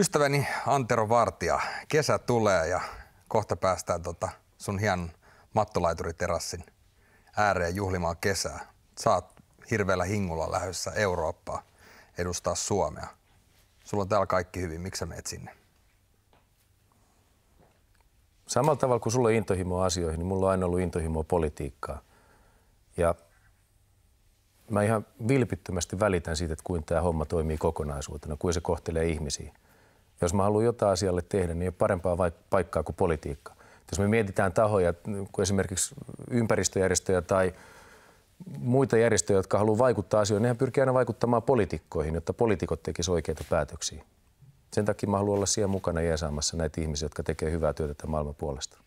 Ystäväni Antero Vartija, kesä tulee ja kohta päästään tota sun hienon mattolaituriterassin ääreen juhlimaan kesää. Saat hirveällä hingulla lähdössä Eurooppaa edustaa Suomea. Sulla on täällä kaikki hyvin, miksi sä meet sinne? Samalla tavalla kuin sulla on intohimoa asioihin, niin mulla on aina ollut intohimoa politiikkaa. Ja mä ihan vilpittömästi välitän siitä, että kuin tämä homma toimii kokonaisuutena, kuin se kohtelee ihmisiä. Jos mä haluan jotain asialle tehdä, niin ei ole parempaa paikkaa kuin politiikka. Jos me mietitään tahoja, kuin esimerkiksi ympäristöjärjestöjä tai muita järjestöjä, jotka haluaa vaikuttaa asioihin, nehän pyrkii aina vaikuttamaan poliitikkoihin, jotta poliitikot tekisivät oikeita päätöksiä. Sen takia mä haluan olla siellä mukana jäsaamassa näitä ihmisiä, jotka tekevät hyvää työtä tämän maailman puolesta.